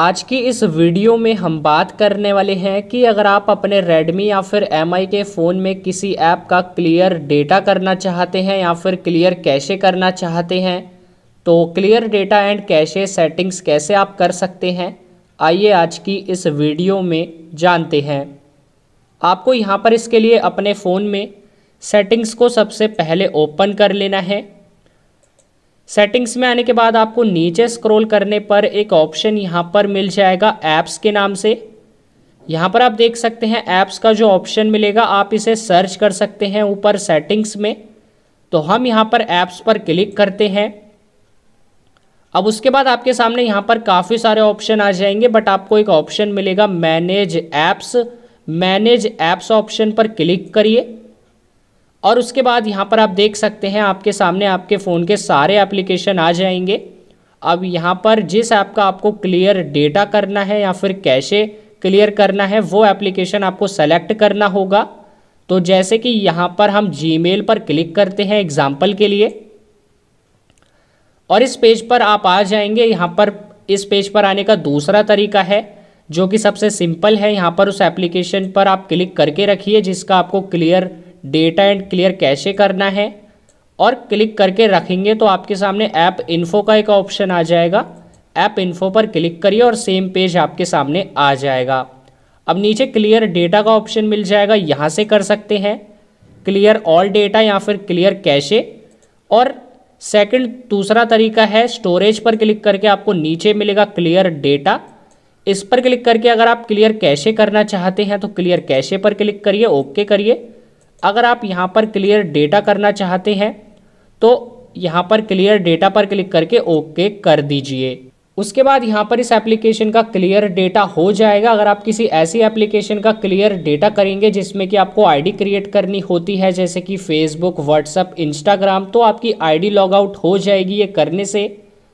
आज की इस वीडियो में हम बात करने वाले हैं कि अगर आप अपने Redmi या फिर एम के फ़ोन में किसी ऐप का क्लियर डेटा करना चाहते हैं या फिर क्लियर कैशे करना चाहते हैं तो clear data and cache settings कैसे आप कर सकते हैं आइए आज की इस वीडियो में जानते हैं आपको यहाँ पर इसके लिए अपने फ़ोन में सेटिंग्स को सबसे पहले ओपन कर लेना है सेटिंग्स में आने के बाद आपको नीचे स्क्रॉल करने पर एक ऑप्शन यहाँ पर मिल जाएगा ऐप्स के नाम से यहाँ पर आप देख सकते हैं ऐप्स का जो ऑप्शन मिलेगा आप इसे सर्च कर सकते हैं ऊपर सेटिंग्स में तो हम यहाँ पर ऐप्स पर क्लिक करते हैं अब उसके बाद आपके सामने यहाँ पर काफ़ी सारे ऑप्शन आ जाएंगे बट आपको एक ऑप्शन मिलेगा manage apps manage apps option पर क्लिक करिए और उसके बाद यहाँ पर आप देख सकते हैं आपके सामने आपके फ़ोन के सारे एप्लीकेशन आ जाएंगे अब यहाँ पर जिस ऐप का आपको क्लियर डेटा करना है या फिर कैशे क्लियर करना है वो एप्लीकेशन आपको सेलेक्ट करना होगा तो जैसे कि यहाँ पर हम जी पर क्लिक करते हैं एग्ज़ाम्पल के लिए और इस पेज पर आप आ जाएंगे यहाँ पर इस पेज पर आने का दूसरा तरीका है जो कि सबसे सिंपल है यहाँ पर उस एप्लीकेशन पर आप क्लिक करके रखिए जिसका आपको क्लियर डेटा एंड क्लियर कैसे करना है और क्लिक करके रखेंगे तो आपके सामने ऐप इन्फो का एक ऑप्शन आ जाएगा ऐप इन्फो पर क्लिक करिए और सेम पेज आपके सामने आ जाएगा अब नीचे क्लियर डेटा का ऑप्शन मिल जाएगा यहाँ से कर सकते हैं क्लियर ऑल डेटा या फिर क्लियर कैशे और सेकंड दूसरा तरीका है स्टोरेज पर क्लिक करके आपको नीचे मिलेगा क्लियर डेटा इस पर क्लिक करके अगर आप क्लियर कैशे करना चाहते हैं तो क्लियर कैशे पर क्लिक करिए ओके करिए अगर आप यहाँ पर क्लियर डेटा करना चाहते हैं तो यहाँ पर क्लियर डेटा पर क्लिक करके ओके कर दीजिए उसके बाद यहाँ पर इस एप्लीकेशन का क्लियर डेटा हो जाएगा अगर आप किसी ऐसी एप्लीकेशन का क्लियर डेटा करेंगे जिसमें कि आपको आईडी क्रिएट करनी होती है जैसे कि फेसबुक व्हाट्सअप इंस्टाग्राम तो आपकी आईडी लॉग आउट हो जाएगी ये करने से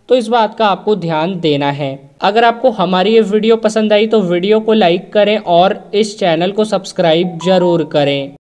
तो इस बात का आपको ध्यान देना है अगर आपको हमारी ये वीडियो पसंद आई तो वीडियो को लाइक करें और इस चैनल को सब्सक्राइब जरूर करें